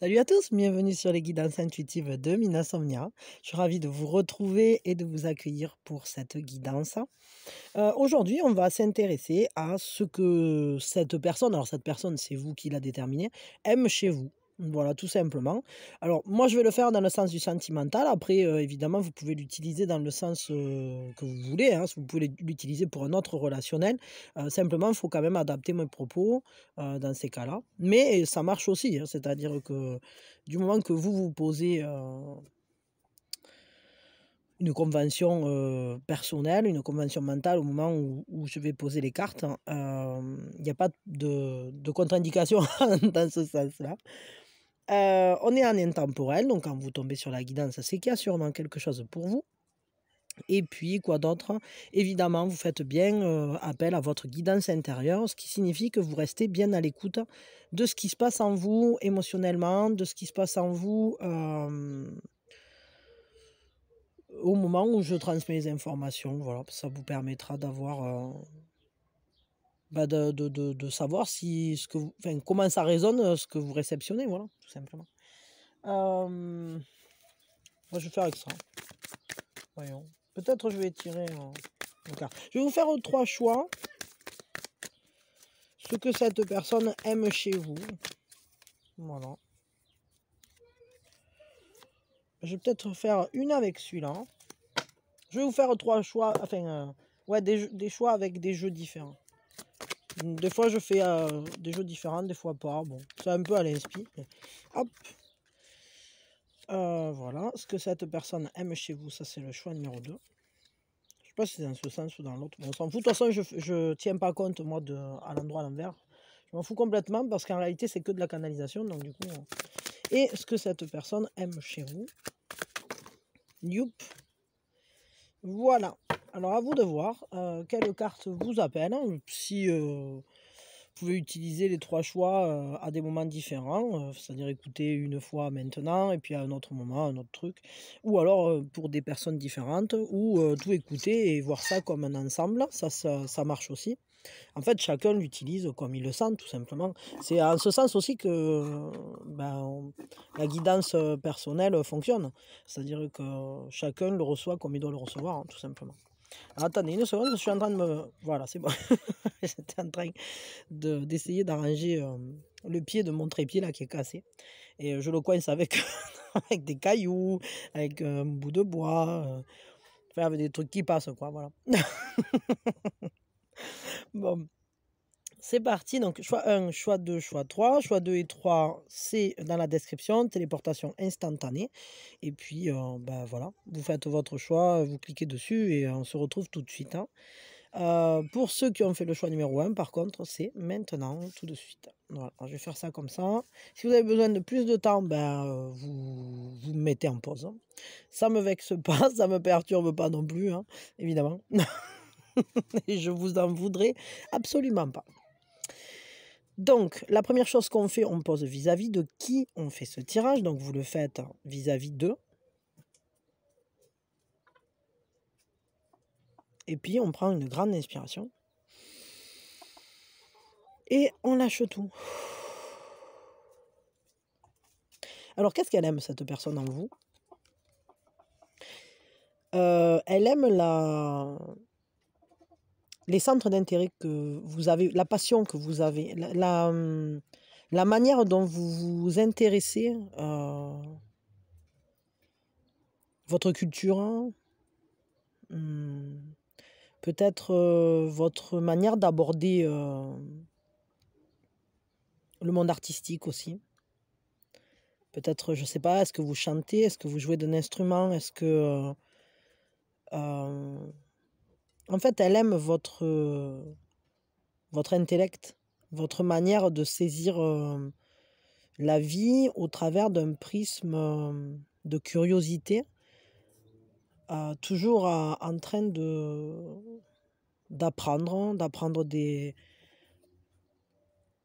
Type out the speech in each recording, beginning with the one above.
Salut à tous, bienvenue sur les guidances intuitives de Minasomnia. Je suis ravie de vous retrouver et de vous accueillir pour cette guidance. Euh, aujourd'hui, on va s'intéresser à ce que cette personne, alors cette personne c'est vous qui l'a déterminée, aime chez vous. Voilà, tout simplement. Alors, moi, je vais le faire dans le sens du sentimental. Après, euh, évidemment, vous pouvez l'utiliser dans le sens euh, que vous voulez. Hein. Vous pouvez l'utiliser pour un autre relationnel. Euh, simplement, il faut quand même adapter mes propos dans ces cas-là. Mais ça marche aussi. Hein. C'est-à-dire que du moment que vous vous posez une convention personnelle, une convention mentale au moment où, je vais poser les cartes. Hein, il n'y a pas de, de contre-indication dans ce sens-là. Euh, on est en intemporel, donc quand vous tombez sur la guidance, c'est qu'il y a sûrement quelque chose pour vous. Et puis, quoi d'autre hein? Évidemment, vous faites bien euh, appel à votre guidance intérieure, ce qui signifie que vous restez bien à l'écoute de ce qui se passe en vous émotionnellement, de ce qui se passe en vous euh, au moment où je transmets les informations. Voilà, ça vous permettra d'avoir bah, de, savoir si ce que comment ça résonne euh, ce que vous réceptionnez, voilà, tout simplement. moi, je vais faire avec ça. Hein. Voyons. Peut-être je vais tirer carte. Je vais vous faire trois choix. Ce que cette personne aime chez vous. Voilà. Je vais peut-être faire une avec celui-là. Je vais vous faire trois choix, enfin, euh, ouais, des choix avec des jeux différents. Des fois, je fais euh, des jeux différents, des fois pas. Bon, c'est un peu à l'esprit. Hop. Euh, voilà. Ce que cette personne aime chez vous, ça, c'est le choix numéro 2. Je sais pas si c'est dans ce sens ou dans l'autre. Bon, on s'en fout. De toute façon, je, ne tiens pas compte, moi, de, à l'endroit à l'envers. Je m'en fous complètement parce qu'en réalité, c'est que de la canalisation. Donc, du coup. Et ce que cette personne aime chez vous. Youp. Voilà. Alors à vous de voir euh, quelle carte vous appelle. Hein, si euh, vous pouvez utiliser les trois choix euh, à des moments différents, c'est-à-dire écouter une fois maintenant et puis à un autre moment un autre truc, ou alors pour des personnes différentes, ou tout écouter et voir ça comme un ensemble, ça, marche aussi. En fait, chacun l'utilise comme il le sent, tout simplement. C'est en ce sens aussi que ben, la guidance personnelle fonctionne. C'est-à-dire que chacun le reçoit comme il doit le recevoir, hein, tout simplement. Attendez une seconde, je suis en train de me... Voilà, c'est bon. J'étais en train d'essayer d'arranger euh, le pied de mon trépied là qui est cassé. Et euh, je le coince avec, avec des cailloux, avec euh, un bout de bois, avec des trucs qui passent, quoi, voilà. bon. C'est parti, donc choix 1, choix 2, choix 3. Choix 2 et 3, c'est dans la description, téléportation instantanée. Et puis, ben voilà, vous faites votre choix, vous cliquez dessus et on se retrouve tout de suite. Hein. Euh, pour ceux qui ont fait le choix numéro 1, par contre, c'est maintenant, tout de suite. je vais faire ça comme ça. Si vous avez besoin de plus de temps, ben, euh, vous, vous mettez en pause. Ça hein. Ça me vexe pas, ça me perturbe pas non plus, hein, évidemment. Et je vous en voudrais absolument pas. Donc, la première chose qu'on fait, on pose vis-à-vis de qui on fait ce tirage. Donc, vous le faites vis-à-vis d'eux. Et puis, on prend une grande inspiration. Et on lâche tout. Alors, qu'est-ce qu'elle aime, cette personne en vous euh, Elle aime la les centres d'intérêt que vous avez, la passion que vous avez, la, la, hum, manière dont vous vous intéressez, euh, votre culture, hum, peut-être euh, votre manière d'aborder euh, le monde artistique aussi. Peut-être, je ne sais pas, est-ce que vous chantez, est-ce que vous jouez d'un instrument, est-ce que en fait, elle aime votre, euh, votre intellect, votre manière de saisir euh, la vie au travers d'un prisme euh, de curiosité, toujours en train de d'apprendre, d'apprendre des,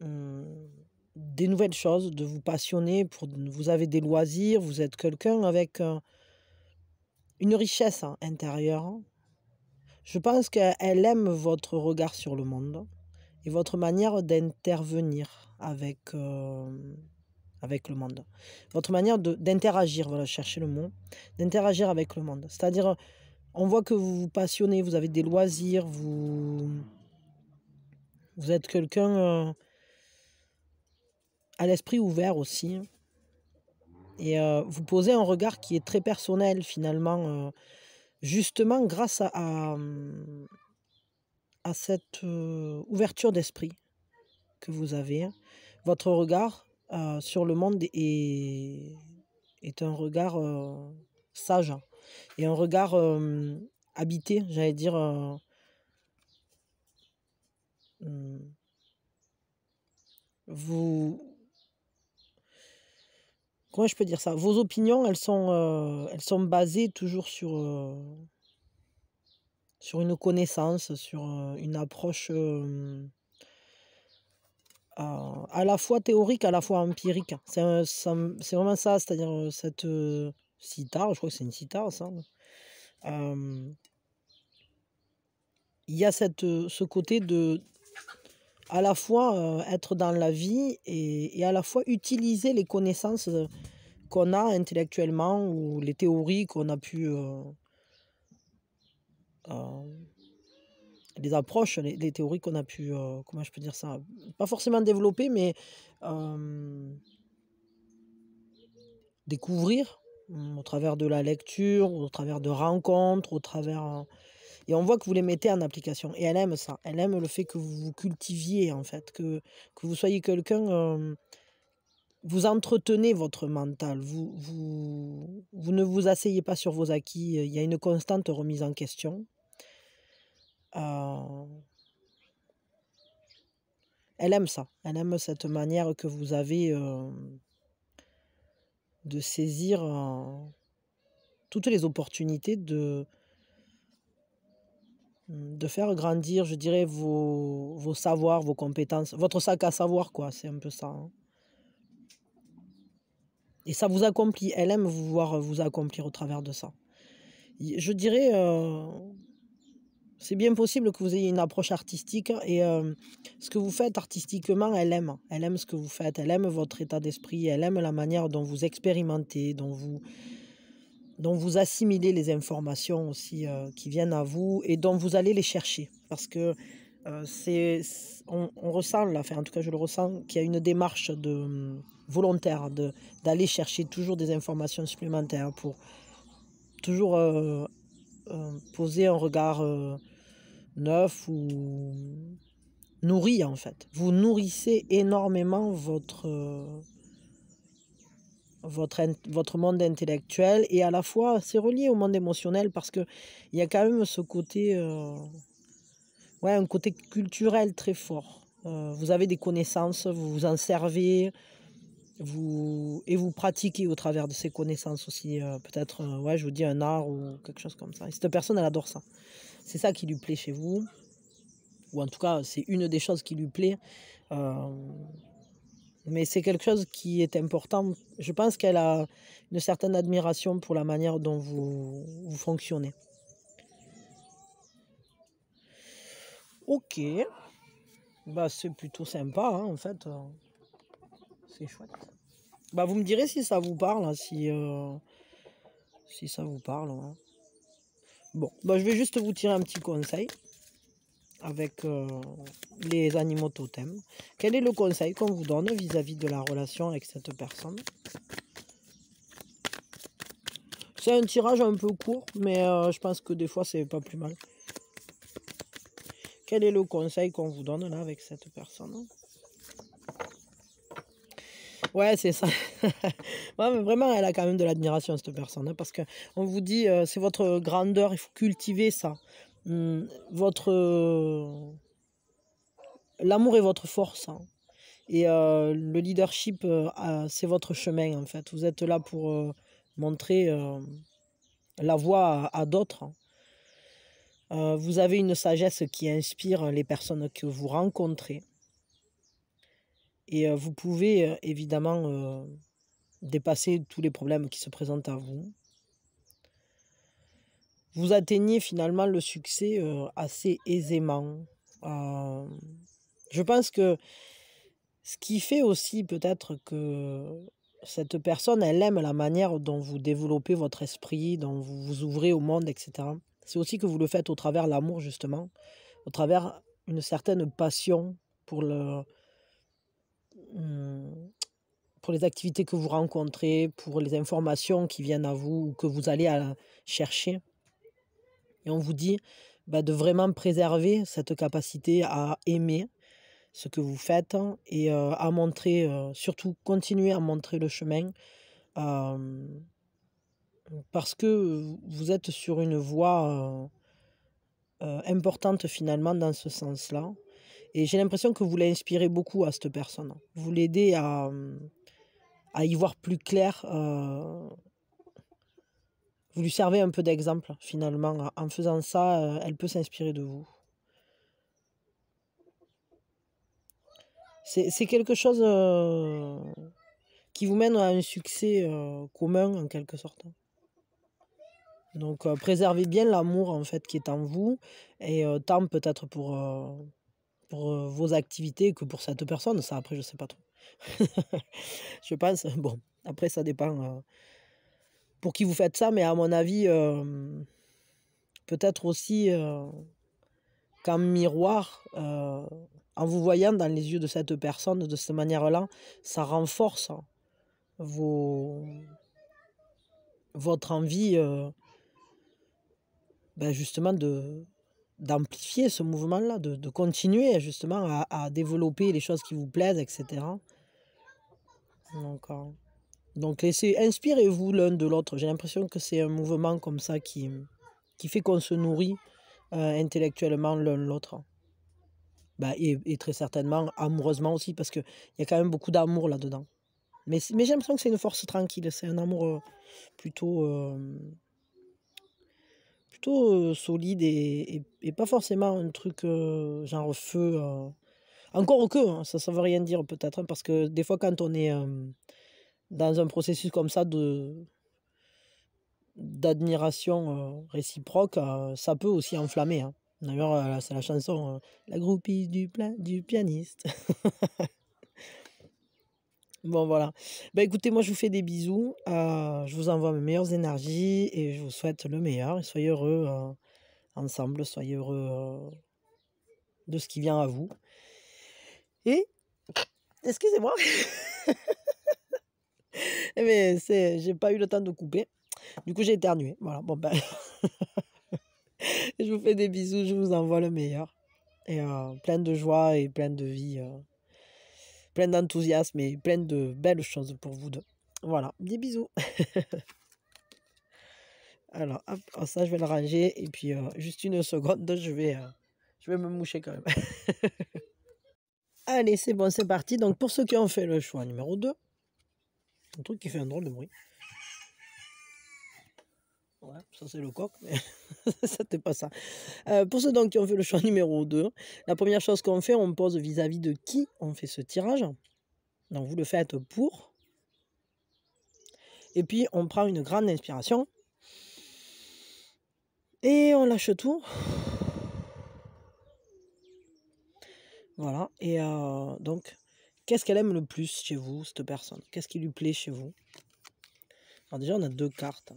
des nouvelles choses, de vous passionner, vous avez des loisirs, vous êtes quelqu'un avec une richesse hein, intérieure hein. Je pense qu'elle aime votre regard sur le monde et votre manière d'intervenir avec, euh, avec le monde. Votre manière d'interagir, voilà, chercher le mot, d'interagir avec le monde. C'est-à-dire, on voit que vous vous passionnez, vous avez des loisirs, vous, vous êtes quelqu'un euh, à l'esprit ouvert aussi. Et euh, vous posez un regard qui est très personnel finalement justement grâce à, à, mmh, cette ouverture d'esprit que vous avez, hein, votre regard sur le monde est, est un regard sage et un regard habité, j'allais dire, mmh. vous, comment je peux dire ça Vos opinions, elles sont, euh, elles sont basées toujours sur, euh, sur une connaissance, sur euh, une approche à la fois théorique, à la fois empirique. C'est, vraiment ça, c'est-à-dire cette cita, je crois que c'est une cita, ça. il y a cette, ce côté de à la fois euh, être dans la vie et, à la fois utiliser les connaissances euh, qu'on a intellectuellement ou les théories qu'on a pu... Euh, les approches, les, les théories qu'on a pu... comment je peux dire ça Pas forcément développer, mais découvrir au travers de la lecture, au travers de rencontres, au travers et on voit que vous les mettez en application. Et elle aime ça. Elle aime le fait que vous vous cultiviez, en fait, que, vous soyez quelqu'un... Euh, vous entretenez votre mental, vous, vous, ne vous asseyez pas sur vos acquis, il y a une constante remise en question. Euh, elle aime ça, elle aime cette manière que vous avez euh, de saisir toutes les opportunités de, Mmh, de faire grandir, je dirais, vos, savoirs, vos compétences, votre sac à savoir, quoi, c'est un peu ça. Hein. Et ça vous accomplit, elle aime vous voir vous accomplir au travers de ça. Je dirais, euh, c'est bien possible que vous ayez une approche artistique et euh, ce que vous faites artistiquement, elle aime. Elle aime ce que vous faites, elle aime votre état d'esprit, elle aime la manière dont vous expérimentez, dont vous dont vous assimilez les informations aussi euh, qui viennent à vous et dont vous allez les chercher. Parce que euh, c'est, on, ressent, là, en tout cas je le ressens, qu'il y a une démarche de, hum, volontaire de, d'aller chercher toujours des informations supplémentaires pour toujours euh, poser un regard neuf ou nourri en fait. Vous nourrissez énormément votre votre, votre monde intellectuel et à la fois c'est relié au monde émotionnel parce qu'il y a quand même ce côté, euh, ouais, un côté culturel très fort. Euh, vous avez des connaissances, vous vous en servez vous, et vous pratiquez au travers de ces connaissances aussi. Euh, peut-être, ouais, je vous dis un art ou quelque chose comme ça. cette personne, elle adore ça. C'est ça qui lui plaît chez vous. Ou en tout cas, c'est une des choses qui lui plaît mais c'est quelque chose qui est important. Je pense qu'elle a une certaine admiration pour la manière dont vous, fonctionnez. Ok. Bah, c'est plutôt sympa, hein, en fait. C'est chouette. Bah, vous me direz si ça vous parle, hein, si, euh, si ça vous parle. Hein. Bon, bah, je vais juste vous tirer un petit conseil avec euh, les animaux totems. Quel est le conseil qu'on vous donne vis-à-vis de la relation avec cette personne C'est un tirage un peu court, mais euh, je pense que des fois, c'est pas plus mal. Quel est le conseil qu'on vous donne là avec cette personne Ouais, c'est ça. vraiment, elle a quand même de l'admiration, cette personne. Hein, parce qu'on vous dit, euh, c'est votre grandeur, il faut cultiver ça. Hum, votre euh, l'amour est votre force hein. et euh, le leadership euh, c'est votre chemin en fait vous êtes là pour montrer la voie à, d'autres hein. vous avez une sagesse qui inspire les personnes que vous rencontrez et vous pouvez évidemment dépasser tous les problèmes qui se présentent à vous vous atteignez finalement le succès euh, assez aisément. Euh, je pense que ce qui fait aussi peut-être que cette personne, elle aime la manière dont vous développez votre esprit, dont vous vous ouvrez au monde, etc. C'est aussi que vous le faites au travers l'amour, justement, au travers une certaine passion hmm, pour, les activités que vous rencontrez, pour les informations qui viennent à vous ou que vous allez chercher. Et on vous dit bah, de vraiment préserver cette capacité à aimer ce que vous faites et euh, à montrer, euh, surtout continuer à montrer le chemin. parce que vous êtes sur une voie euh, importante finalement dans ce sens-là. Et j'ai l'impression que vous l'inspirez beaucoup à cette personne. Vous l'aidez à, à y voir plus clair vous lui servez un peu d'exemple finalement. En faisant ça, euh, elle peut s'inspirer de vous. C'est quelque chose euh, qui vous mène à un succès euh, commun en quelque sorte. Donc préservez bien l'amour en fait qui est en vous et tant peut-être pour, pour vos activités que pour cette personne. Ça après je sais pas trop. je pense, bon, après ça dépend pour qui vous faites ça, mais à mon avis, euh, peut-être aussi euh, miroir, euh, en vous voyant dans les yeux de cette personne de cette manière-là, ça renforce hein, vos, votre envie euh, ben, justement de d'amplifier ce mouvement-là, de, de, continuer justement à, à, développer les choses qui vous plaisent, etc. Donc, donc inspirez-vous l'un de l'autre. J'ai l'impression que c'est un mouvement comme ça qui, qui fait qu'on se nourrit euh, intellectuellement l'un l'autre. Bah, et, très certainement amoureusement aussi, parce qu'il y a quand même beaucoup d'amour là-dedans. Mais, mais j'ai l'impression que c'est une force tranquille, c'est un amour euh, plutôt, euh, plutôt solide et, et, pas forcément un truc genre feu. Encore que, hein, ça ne veut rien dire peut-être, hein, parce que des fois quand on est dans un processus comme ça de d'admiration euh, réciproque, euh, ça peut aussi enflammer. Hein. D'ailleurs, euh, c'est la chanson La groupie du, du pianiste. bon, voilà. Bah, écoutez, moi, je vous fais des bisous. je vous envoie mes meilleures énergies et je vous souhaite le meilleur. soyez heureux ensemble. Soyez heureux de ce qui vient à vous. Et. Excusez-moi Mais c'est, j'ai pas eu le temps de couper. Du coup, j'ai éternué. Voilà, bon ben. je vous fais des bisous, je vous envoie le meilleur. Et euh, plein de joie et plein de vie, euh, plein d'enthousiasme et plein de belles choses pour vous deux. Voilà, des bisous. Alors, oh, ça, je vais le ranger. Et puis, euh, juste une seconde, je vais, je vais me moucher quand même. Allez, c'est bon, c'est parti. Donc, pour ceux qui ont fait le choix numéro 2, un truc qui fait un drôle de bruit. Ouais, ça c'est le coq, mais c'était pas ça. Euh, pour ceux donc qui ont fait le choix numéro 2, la première chose qu'on fait, on pose vis-à-vis de qui on fait ce tirage. Donc vous le faites pour. Et puis on prend une grande inspiration. Et on lâche tout. Voilà, et euh, donc Qu'est-ce qu'elle aime le plus chez vous, cette personne Qu'est-ce qui lui plaît chez vous Alors déjà, on a deux cartes.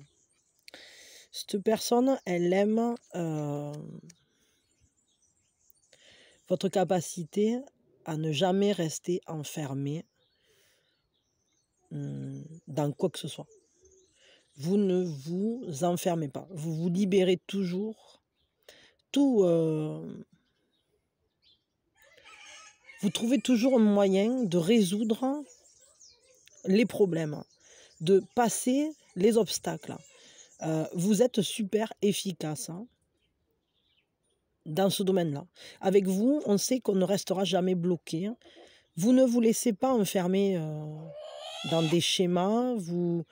Cette personne, elle aime euh, votre capacité à ne jamais rester enfermée... Hum, dans quoi que ce soit. Vous ne vous enfermez pas. Vous vous libérez toujours. Tout... Euh, vous trouvez toujours un moyen de résoudre les problèmes, de passer les obstacles. Euh, vous êtes super efficace hein, dans ce domaine-là. Avec vous, on sait qu'on ne restera jamais bloqué. Vous ne vous laissez pas enfermer euh, dans des schémas. Vous,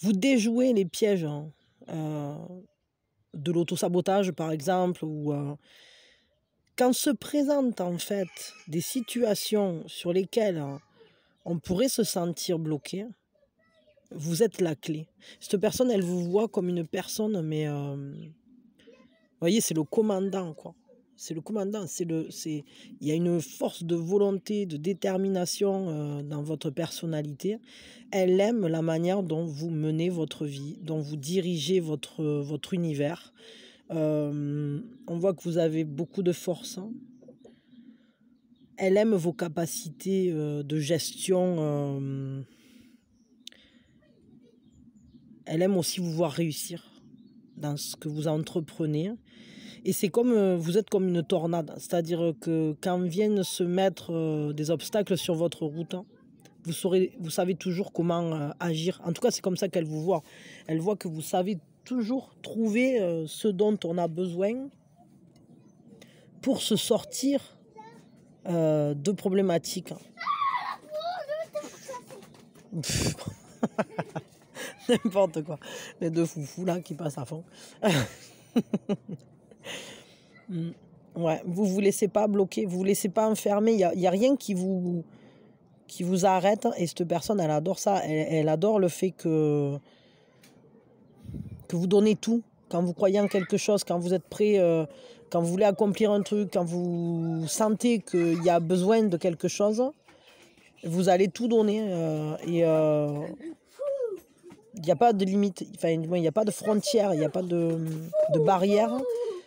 vous déjouez les pièges hein, euh, de l'autosabotage, par exemple, ou quand se présentent en fait des situations sur lesquelles hein, on pourrait se sentir bloqué, vous êtes la clé. Cette personne, elle vous voit comme une personne, mais euh, Vous voyez, c'est le commandant, quoi. C'est le commandant. C'est le, il y a une force de volonté, de détermination euh, dans votre personnalité. Elle aime la manière dont vous menez votre vie, dont vous dirigez votre votre univers. Euh, on voit que vous avez beaucoup de force. Hein. Elle aime vos capacités euh, de gestion. Euh, elle aime aussi vous voir réussir dans ce que vous entreprenez. Hein. Et c'est comme vous êtes comme une tornade, c'est-à-dire que quand viennent se mettre des obstacles sur votre route, hein, vous, vous savez toujours comment agir. En tout cas, c'est comme ça qu'elle vous voit. Elle voit que vous savez toujours trouver euh, ce dont on a besoin pour se sortir euh, de problématiques. Ah, n'importe quoi. Les deux foufous là qui passent à fond. Mm. ouais, vous vous laissez pas bloquer, vous vous laissez pas enfermer. Il n'y a, a rien qui vous, qui vous arrête. Et cette personne, elle adore ça. elle adore le fait que que vous donnez tout, quand vous croyez en quelque chose, quand vous êtes prêt, euh, quand vous voulez accomplir un truc, quand vous sentez qu'il y a besoin de quelque chose, vous allez tout donner. Euh, et euh, il n'y a pas de limite, enfin, il n'y a pas de frontière, il n'y a pas de, de, barrière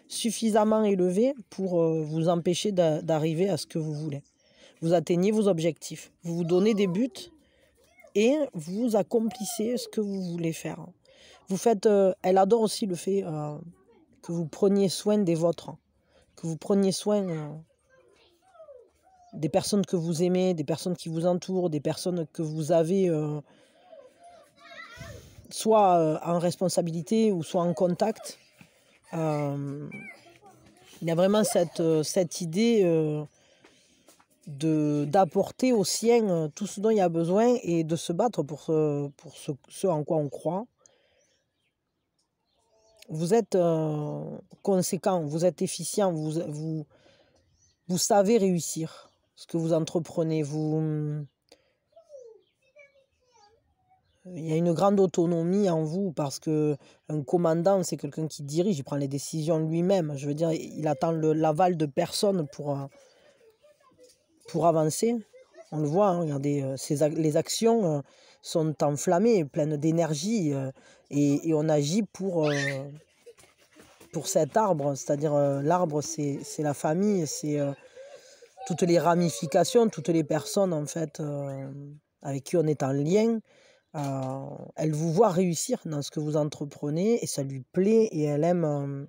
suffisamment élevée pour vous empêcher d'arriver à ce que vous voulez. Vous atteignez vos objectifs, vous vous donnez des buts et vous accomplissez ce que vous voulez faire. Vous faites, euh, elle adore aussi le fait euh, que vous preniez soin des vôtres, hein. que vous preniez soin euh, des personnes que vous aimez, des personnes qui vous entourent, des personnes que vous avez soit en responsabilité ou soit en contact. il y a vraiment cette, cette idée de d'apporter aux siens tout ce dont il y a besoin et de se battre pour pour ce en quoi on croit vous êtes euh, conséquent, vous êtes efficient, vous, vous, vous savez réussir ce que vous entreprenez. Vous, il y a une grande autonomie en vous parce que un commandant, c'est quelqu'un qui dirige, il prend les décisions lui-même. Je veux dire, il attend l'aval de personne pour, euh, pour avancer. On le voit, hein, regardez, euh, les actions sont enflammées, pleines d'énergie. Et, on agit pour, euh, pour cet arbre, c'est-à-dire euh, l'arbre c'est la famille, c'est euh, toutes les ramifications, toutes les personnes en fait avec qui on est en lien. elle vous voit réussir dans ce que vous entreprenez et ça lui plaît et elle aime,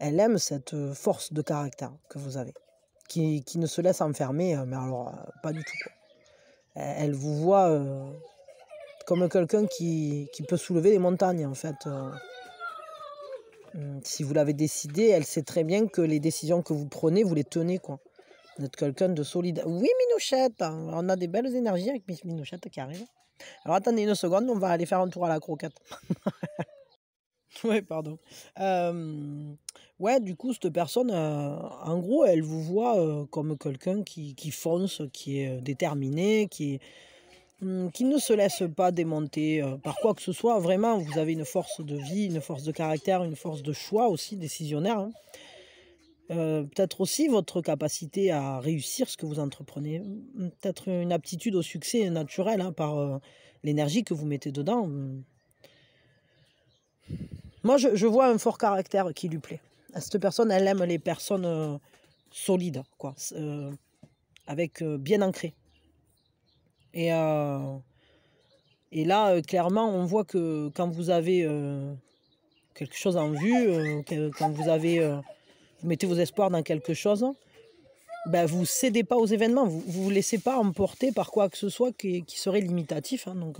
elle aime cette force de caractère que vous avez, qui, qui ne se laisse enfermer, mais alors pas du tout. Elle vous voit comme quelqu'un qui, qui, peut soulever les montagnes en fait. Euh. Hmm, si vous l'avez décidé, elle sait très bien que les décisions que vous prenez, vous les tenez quoi. Vous êtes quelqu'un de solide. Oui Minouchette, hein, on a des belles énergies avec Miss Minouchette qui arrive. Alors attendez une seconde, on va aller faire un tour à la croquette. ouais, pardon. Euh, ouais, du coup, cette personne, euh, en gros, elle vous voit comme quelqu'un qui, qui fonce, qui est déterminé, qui est Hmm, qui ne se laisse pas démonter euh, par quoi que ce soit. Vraiment, vous avez une force de vie, une force de caractère, une force de choix aussi décisionnaire. Hein. Euh, peut-être aussi votre capacité à réussir ce que vous entreprenez. Hmm, peut-être une aptitude au succès naturel hein, par euh, l'énergie que vous mettez dedans. Hmm. Moi, je, vois un fort caractère qui lui plaît. cette personne, elle aime les personnes solides, quoi, avec bien ancrées. Et, euh, et là, euh, clairement, on voit que quand vous avez euh, quelque chose en vue, quand vous avez mettez vos espoirs dans quelque chose, ben vous cédez pas aux événements, vous ne vous laissez pas emporter par quoi que ce soit qui, serait limitatif. Hein. Donc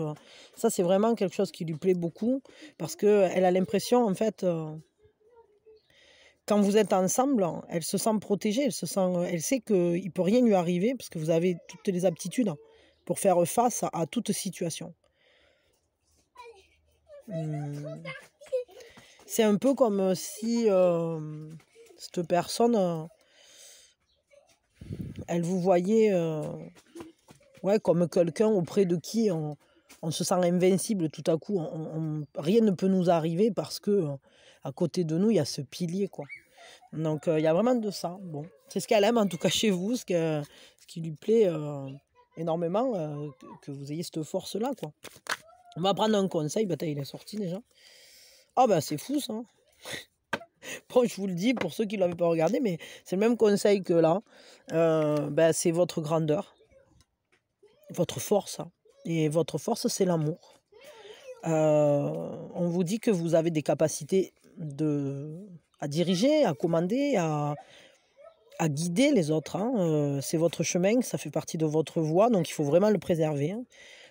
ça, c'est vraiment quelque chose qui lui plaît beaucoup parce qu'elle a l'impression, en fait, quand vous êtes ensemble, elle se sent protégée, elle, se sent, elle sait qu'il ne peut rien lui arriver parce que vous avez toutes les aptitudes pour faire face à, toute situation. Hmm. C'est un peu comme si euh, cette personne, euh, elle vous voyait euh, ouais, comme quelqu'un auprès de qui on, se sent invincible tout à coup. rien ne peut nous arriver parce que à côté de nous, il y a ce pilier. quoi. Donc il y a vraiment de ça. Bon, C'est ce qu'elle aime en tout cas chez vous, ce, que, ce qui lui plaît énormément euh, que vous ayez cette force-là. quoi. On va prendre un conseil. Bah, il est sorti déjà. Ah, ben c'est fou ça. Hein. bon, je vous le dis pour ceux qui ne l'avaient pas regardé, mais c'est le même conseil que là. Euh, bah, c'est votre grandeur, votre force. Hein. Et votre force, c'est l'amour. Euh, on vous dit que vous avez des capacités de, à diriger, à commander, à, à guider les autres. Hein, c'est votre chemin, ça fait partie de votre voie, donc il faut vraiment le préserver. Hein.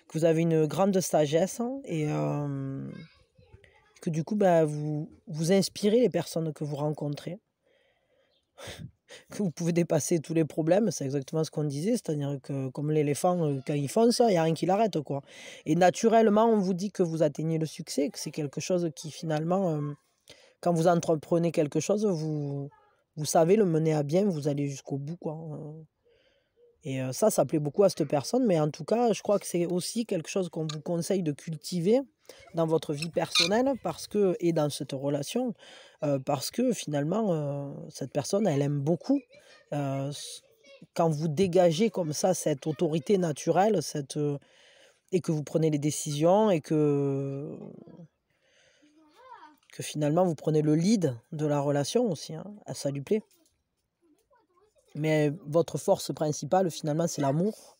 Que vous avez une grande sagesse hein, et que du coup, bah, vous, vous inspirez les personnes que vous rencontrez. que vous pouvez dépasser tous les problèmes, c'est exactement ce qu'on disait, c'est-à-dire que comme l'éléphant, quand il fonce, il n'y a rien qui l'arrête. quoi. Et naturellement, on vous dit que vous atteignez le succès, que c'est quelque chose qui finalement, quand vous entreprenez quelque chose, vous, vous savez le mener à bien, vous allez jusqu'au bout. Quoi. Hein. Et euh, ça, ça plaît beaucoup à cette personne. Mais en tout cas, je crois que c'est aussi quelque chose qu'on vous conseille de cultiver dans votre vie personnelle parce que, et dans cette relation, euh, parce que finalement, euh, cette personne, elle aime beaucoup. quand vous dégagez comme ça cette autorité naturelle, cette, et que vous prenez les décisions et que que finalement vous prenez le lead de la relation aussi, hein, à ça lui plaît. Mais votre force principale finalement c'est l'amour,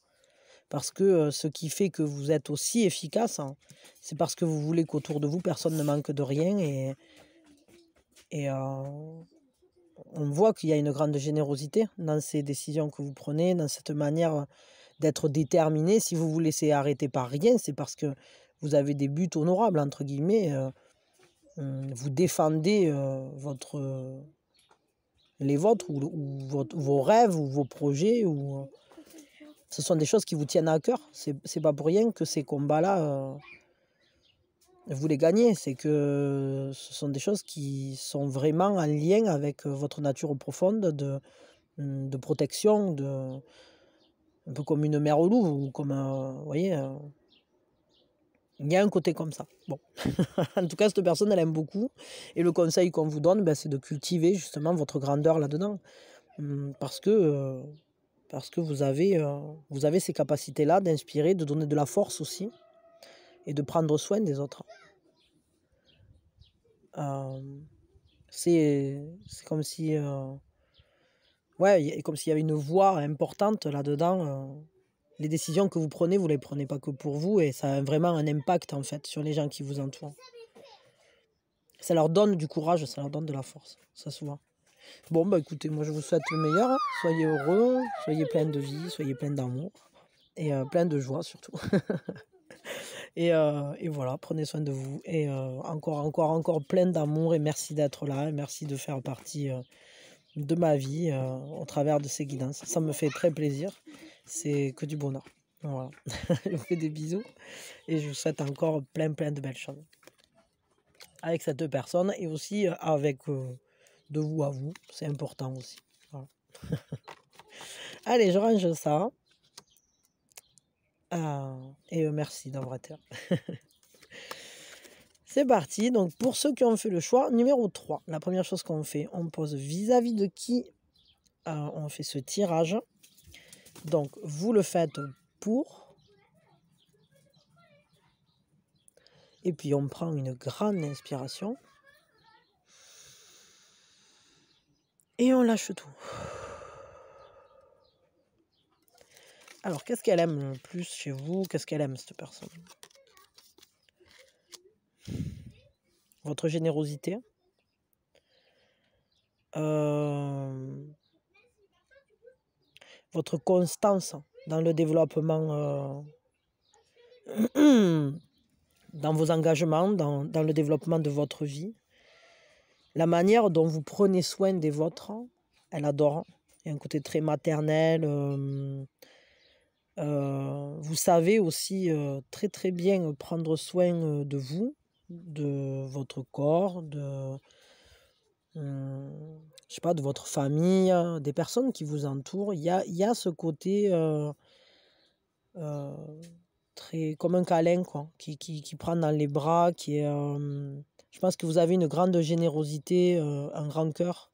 parce que euh, ce qui fait que vous êtes aussi efficace, hein, c'est parce que vous voulez qu'autour de vous personne ne manque de rien et, et euh, on voit qu'il y a une grande générosité dans ces décisions que vous prenez, dans cette manière d'être déterminé. Si vous vous laissez arrêter par rien, c'est parce que vous avez des buts honorables, entre guillemets. Euh, Mmh, vous défendez euh, votre, euh, les vôtres ou, vos rêves ou vos projets. Ou, euh, ce sont des choses qui vous tiennent à cœur. Ce n'est pas pour rien que ces combats-là, vous les gagnez. C'est que ce sont des choses qui sont vraiment en lien avec votre nature profonde de, mmh, de protection, de, un peu comme une mère au loup ou comme vous voyez, il y a un côté comme ça. Bon. en tout cas, cette personne, elle aime beaucoup. Et le conseil qu'on vous donne, bah, c'est de cultiver justement votre grandeur là-dedans. Hum, parce que, euh, parce que vous, avez, euh, vous avez ces capacités-là d'inspirer, de donner de la force aussi. Et de prendre soin des autres. Hum, c'est comme si. Euh, ouais, comme s'il y avait une voix importante là-dedans les décisions que vous prenez, vous ne les prenez pas que pour vous et ça a vraiment un impact en fait sur les gens qui vous entourent. Ça leur donne du courage, ça leur donne de la force, ça souvent. Bon, bah écoutez, moi je vous souhaite le meilleur. Soyez heureux, soyez plein de vie, soyez plein d'amour et euh, plein de joie surtout. Euh, et, voilà, prenez soin de vous. Et euh, encore, encore, encore plein d'amour et merci d'être là. Et merci de faire partie de ma vie au travers de ces guidances. Ça me fait très plaisir c'est que du bonheur. Voilà. je vous fais des bisous et je vous souhaite encore plein plein de belles choses. Avec cette deux personnes et aussi euh, avec euh, de vous à vous, c'est important aussi. Allez, je range ça. Euh, et merci d'avoir été C'est parti. Donc, pour ceux qui ont fait le choix, numéro 3, la première chose qu'on fait, on pose vis-à-vis de qui on fait ce tirage. Donc, vous le faites pour. Et puis, on prend une grande inspiration. Et on lâche tout. Alors, qu'est-ce qu'elle aime le plus chez vous Qu'est-ce qu'elle aime, cette personne Votre générosité euh, votre constance dans le développement, euh, dans vos engagements, dans, dans, le développement de votre vie. La manière dont vous prenez soin des vôtres, elle adore. Il y a un côté très maternel. Euh, euh, vous savez aussi très très bien prendre soin de vous, de votre corps, de, je hum, je sais pas, de votre famille, hein, des personnes qui vous entourent. Il y a, ce côté euh, euh, très comme un câlin, quoi, qui, prend dans les bras, qui est. Euh, je pense que vous avez une grande générosité, un grand cœur.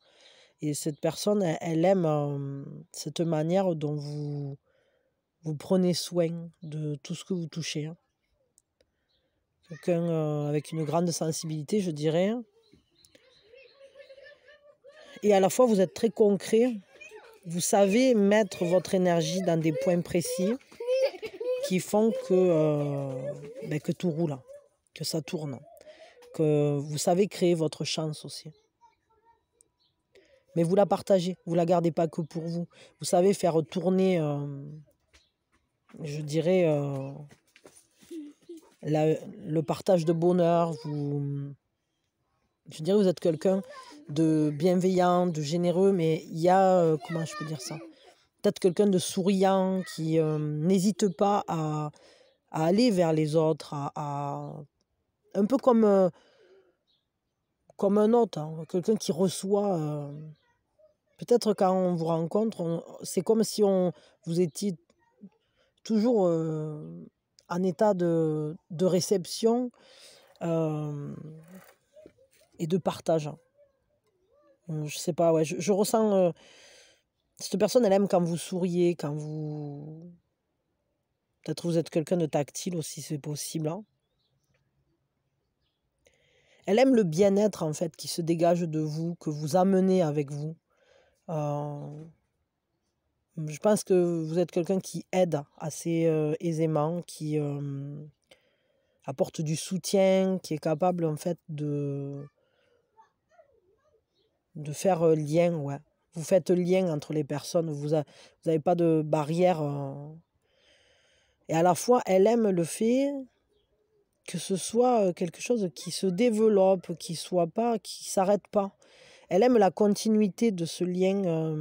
Et cette personne, elle, aime cette manière dont vous, vous prenez soin de tout ce que vous touchez. Hein. avec une grande sensibilité, je dirais hein. Et à la fois, vous êtes très concret. Vous savez mettre votre énergie dans des points précis qui font que, euh, ben, que tout roule, que ça tourne, que vous savez créer votre chance aussi. Mais vous la partagez, vous la gardez pas que pour vous. Vous savez faire tourner, euh, je dirais, euh, le partage de bonheur, vous, je dirais, vous êtes quelqu'un de bienveillant, de généreux, mais il y a, euh, comment je peux dire ça Peut-être quelqu'un de souriant qui euh, n'hésite pas à, aller vers les autres, à, un peu comme, euh, comme un autre, hein. quelqu'un qui reçoit. Peut-être quand on vous rencontre, c'est comme si on vous étiez toujours en état de, réception et de partage. Euh, je sais pas, ouais, je, ressens. Euh, cette personne, elle aime quand vous souriez, quand vous. Peut-être vous êtes quelqu'un de tactile aussi, c'est possible. Hein. Elle aime le bien-être, en fait, qui se dégage de vous, que vous amenez avec vous. Euh, je pense que vous êtes quelqu'un qui aide assez aisément, qui apporte du soutien, qui est capable, en fait, de de faire euh, lien, ouais. Vous faites lien entre les personnes, vous n'avez pas de barrière. Euh. Et à la fois, elle aime le fait que ce soit euh, quelque chose qui se développe, qui soit pas, qui s'arrête pas. Elle aime la continuité de ce lien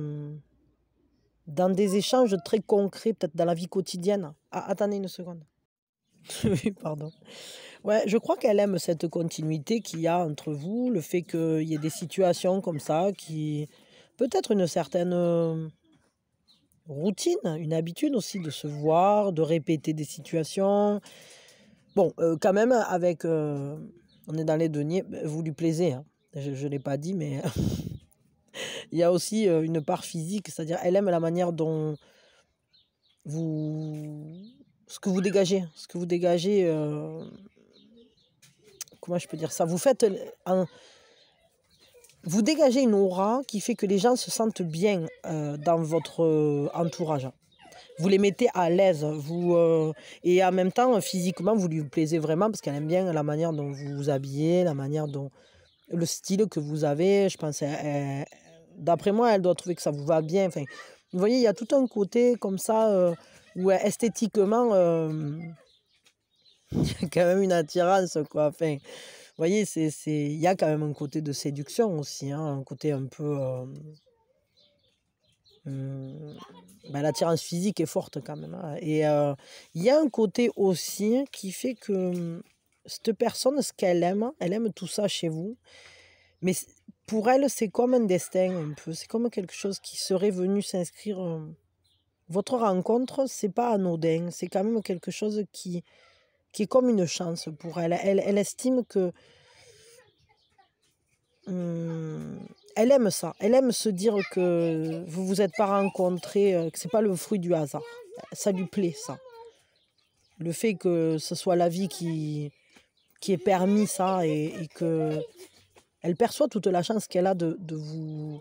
dans des échanges très concrets, peut-être dans la vie quotidienne. Ah, attendez une seconde. oui, pardon. Ouais, je crois qu'elle aime cette continuité qu'il y a entre vous, le fait qu'il y ait des situations comme ça qui. Peut-être une certaine euh, routine, une habitude aussi de se voir, de répéter des situations. Bon, euh, quand même, avec. Euh, on est dans les deniers, ben, vous lui plaisez. Hein. Je ne l'ai pas dit, mais. Il y a aussi une part physique, c'est-à-dire elle aime la manière dont vous ce que vous dégagez, ce que vous dégagez comment je peux dire ça Vous faites un, vous dégagez une aura qui fait que les gens se sentent bien euh, dans votre euh, entourage. Vous les mettez à l'aise, vous euh, et en même temps physiquement vous lui plaisez vraiment parce qu'elle aime bien la manière dont vous vous habillez, la manière dont le style que vous avez. Je pense, d'après moi, elle doit trouver que ça vous va bien. Enfin, vous voyez, il y a tout un côté comme ça où esthétiquement Il y a quand même une attirance, quoi. Enfin, vous voyez, c'est, il y a quand même un côté de séduction aussi, hein, un côté un peu. Euh, hmm, bah, l'attirance physique est forte quand même. Hein. Et euh, il y a un côté aussi qui fait que hmm, cette personne, ce qu'elle aime, elle aime tout ça chez vous. Mais pour elle, c'est comme un destin un peu. C'est comme quelque chose qui serait venu s'inscrire. Euh, votre rencontre, c'est pas anodin. C'est quand même quelque chose qui, qui est comme une chance pour elle. Elle, elle estime que... Hmm, elle aime ça. Elle aime se dire que vous vous êtes pas rencontrés, euh, que c'est pas le fruit du hasard. Ça lui plaît, ça. Le fait que ce soit la vie qui, qui ait permis ça et, et que elle perçoit toute la chance qu'elle a de, de, vous,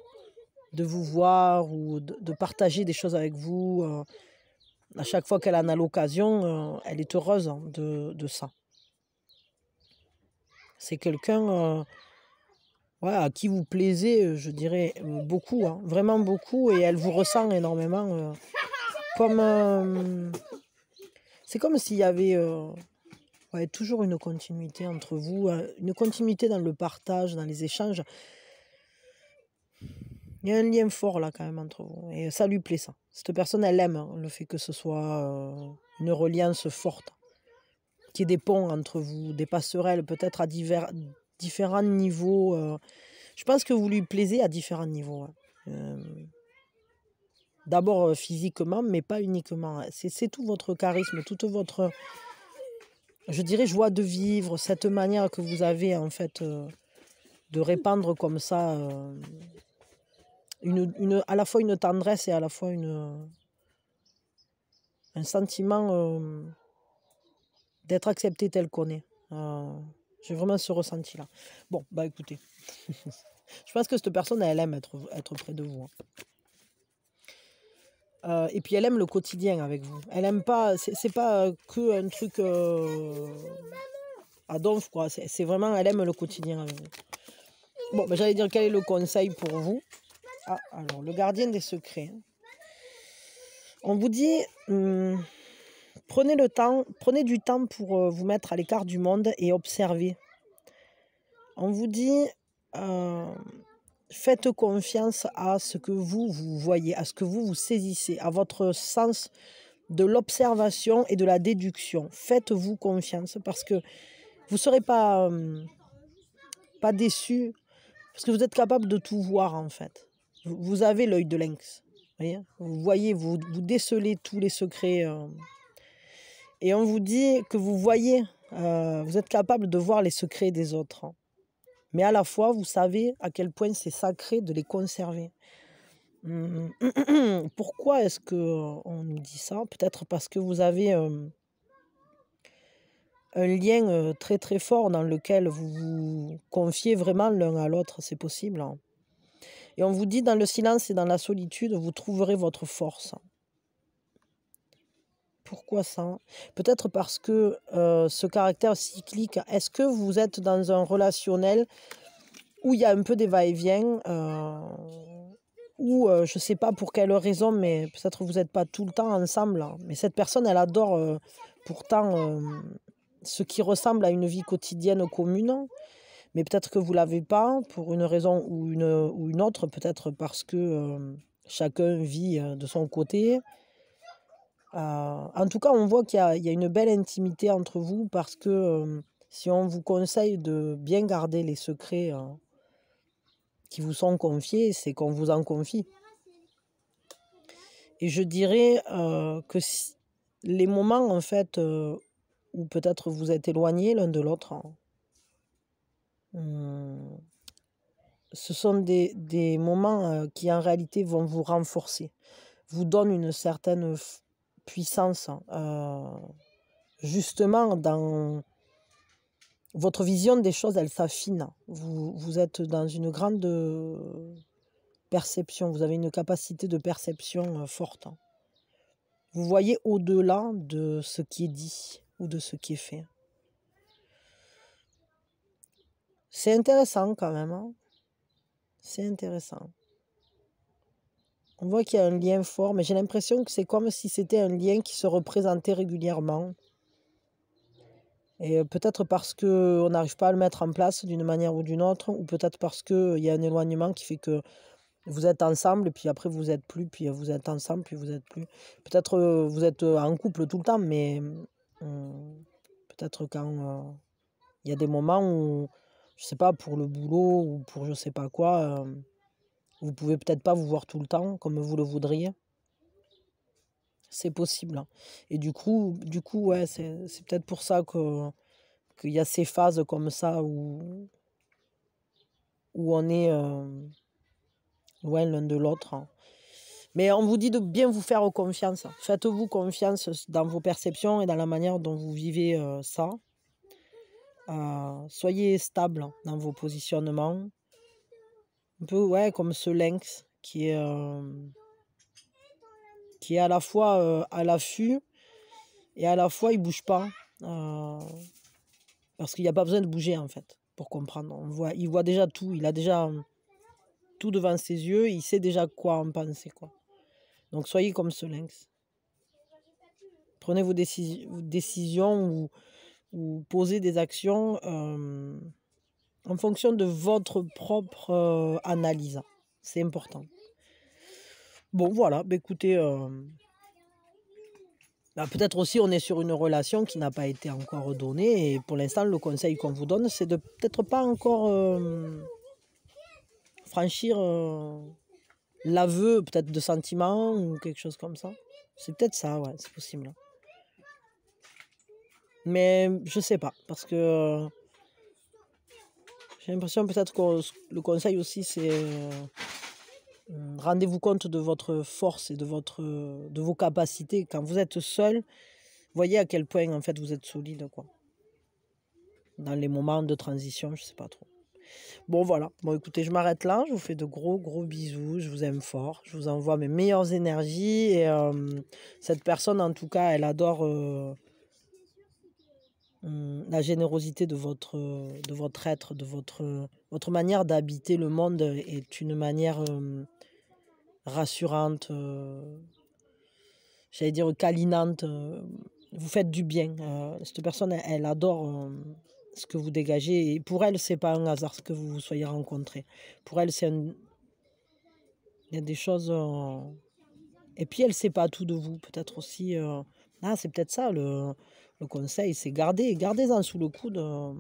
de vous voir ou de, de partager des choses avec vous. Euh, à chaque fois qu'elle en a l'occasion, euh, elle est heureuse hein, de, ça. C'est quelqu'un euh, à qui vous plaisez, euh, je dirais, beaucoup, hein, vraiment beaucoup, et elle vous ressent énormément. comme C'est comme s'il y avait... toujours une continuité entre vous, une continuité dans le partage, dans les échanges. Il y a un lien fort là quand même entre vous. Et ça lui plaît ça. Cette personne, elle aime hein, le fait que ce soit euh, une reliance forte. Qu'il y des ponts entre vous, des passerelles peut-être à divers, différents niveaux. Euh. Je pense que vous lui plaisez à différents niveaux. Hein. Euh, d'abord physiquement, mais pas uniquement. Hein. C'est tout votre charisme, toute votre, je dirais, joie de vivre, cette manière que vous avez en fait de répandre comme ça une, à la fois une tendresse et à la fois une, un sentiment euh, d'être accepté tel qu'on est. Euh, j'ai vraiment ce ressenti-là. Bon, bah écoutez, je pense que cette personne, elle aime être, être près de vous. Hein. Euh, et puis elle aime le quotidien avec vous. Elle aime pas, c'est pas que un truc à donf quoi. C'est vraiment, elle aime le quotidien avec vous. Bon, bah, j'allais dire quel est le conseil pour vous. Ah, alors, le gardien des secrets. On vous dit, hum, prenez le temps, prenez du temps pour euh, vous mettre à l'écart du monde et observer. On vous dit, euh, faites confiance à ce que vous, vous voyez, à ce que vous, vous saisissez, à votre sens de l'observation et de la déduction. Faites-vous confiance parce que vous ne serez pas, hum, pas déçu, parce que vous êtes capable de tout voir en fait vous avez l'œil de lynx. vous voyez, vous, décelez tous les secrets. Euh. et on vous dit que vous voyez, euh, vous êtes capable de voir les secrets des autres. Hein. Mais à la fois, vous savez à quel point c'est sacré de les conserver. Mmh. pourquoi est-ce que euh, on nous dit ça Peut-être parce que vous avez un lien très très fort dans lequel vous vous confiez vraiment l'un à l'autre, c'est possible. Hein. Et on vous dit, dans le silence et dans la solitude, vous trouverez votre force. Pourquoi ça Peut-être parce que euh, ce caractère cyclique, est-ce que vous êtes dans un relationnel où il y a un peu des va-et-vient euh, ou euh, je ne sais pas pour quelle raison, mais peut-être vous n'êtes pas tout le temps ensemble. Hein. Mais cette personne, elle adore euh, pourtant ce qui ressemble à une vie quotidienne commune mais peut-être que vous l'avez pas pour une raison ou une, ou une autre, peut-être parce que chacun vit de son côté. Euh, en tout cas, on voit qu'il y, y, a une belle intimité entre vous parce que si on vous conseille de bien garder les secrets hein, qui vous sont confiés, c'est qu'on vous en confie. Et je dirais que les moments en fait où peut-être vous êtes éloignés l'un de l'autre, hein, Hum, ce sont des, moments euh, qui en réalité vont vous renforcer, vous donnent une certaine puissance, euh, justement dans votre vision des choses, elle s'affine. Vous, vous, êtes dans une grande euh, perception, vous avez une capacité de perception forte. Vous voyez au-delà de ce qui est dit ou de ce qui est fait. C'est intéressant quand même. Hein. c'est intéressant. On voit qu'il y a un lien fort, mais j'ai l'impression que c'est comme si c'était un lien qui se représentait régulièrement. Et euh, peut-être parce qu'on n'arrive pas à le mettre en place d'une manière ou d'une autre, ou peut-être parce qu'il euh, y a un éloignement qui fait que vous êtes ensemble, puis après vous êtes plus, puis vous êtes ensemble, puis vous êtes plus. Peut-être euh, vous êtes en couple tout le temps, mais hum, peut-être quand il y a des moments où je sais pas, pour le boulot ou pour je sais pas quoi, Vous euh, vous pouvez peut-être pas vous voir tout le temps comme vous le voudriez. C'est possible. Hein. Et du coup, du coup ouais, c'est, c'est peut-être pour ça que qu'il y a ces phases comme ça où, où on est euh, loin l'un de l'autre. Hein. Mais on vous dit de bien vous faire confiance. Faites-vous confiance dans vos perceptions et dans la manière dont vous vivez euh, ça. Euh, soyez stable dans vos positionnements. Un peu ouais, comme ce lynx qui est, euh, qui est à la fois euh, à l'affût et à la fois il bouge pas. parce qu'il n'y a pas besoin de bouger en fait pour comprendre. On voit, il voit déjà tout, il a déjà tout devant ses yeux, il sait déjà quoi en penser. Quoi. Donc soyez comme ce lynx. Prenez vos, vos décisions ou ou poser des actions euh, en fonction de votre propre euh, analyse. C'est important. Bon, voilà, bah, écoutez, euh, bah, peut-être aussi on est sur une relation qui n'a pas été encore donnée et pour l'instant le conseil qu'on vous donne c'est de peut-être pas encore franchir l'aveu peut-être de sentiments ou quelque chose comme ça. C'est peut-être ça, ouais, c'est possible. Mais je sais pas, parce que euh, j'ai l'impression peut-être que le conseil aussi, c'est euh, euh, rendez-vous compte de votre force et de, votre, de vos capacités. Quand vous êtes seul, voyez à quel point en fait vous êtes solide, quoi. Dans les moments de transition, je ne sais pas trop. Bon voilà, bon écoutez, je m'arrête là, je vous fais de gros gros bisous, je vous aime fort, je vous envoie mes meilleures énergies et cette personne en tout cas, elle adore Mmh, la générosité de votre, de votre être, de votre, votre manière d'habiter le monde est une manière rassurante, j'allais dire câlinante. Vous faites du bien. cette personne, elle, adore ce que vous dégagez. Et pour elle, c'est pas un hasard ce que vous vous soyez rencontré. Pour elle, c'est Il y a des choses... Et puis, elle ne sait pas tout de vous, peut-être aussi. Euh, ah, c'est peut-être ça le, conseil, c'est garder, gardez-en sous le coude. Euh,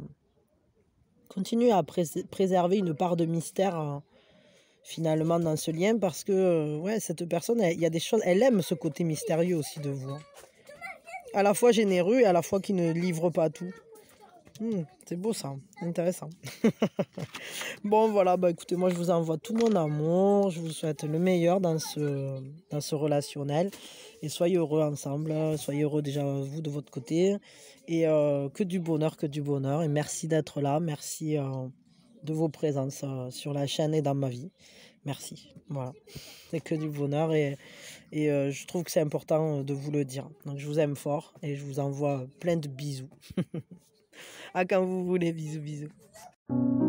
Continuez à préserver une part de mystère euh, finalement dans ce lien parce que ouais, cette personne, il y a des choses, elle aime ce côté mystérieux aussi de vous. Hein. À la fois généreux et à la fois qui ne livre pas tout. Hmm, c'est beau ça, intéressant. bon voilà, bah écoutez, moi je vous envoie tout mon amour, je vous souhaite le meilleur dans ce, dans ce relationnel et soyez heureux ensemble, soyez heureux déjà vous de votre côté et euh, que du bonheur, que du bonheur et merci d'être là, merci euh, de vos présences euh, sur la chaîne et dans ma vie. Merci, voilà, c'est que du bonheur et, et je trouve que c'est important de vous le dire. Donc je vous aime fort et je vous envoie plein de bisous. À quand vous voulez. Bisous, bisous.